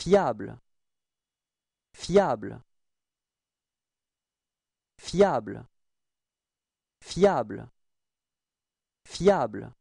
fiable fiable fiable fiable fiable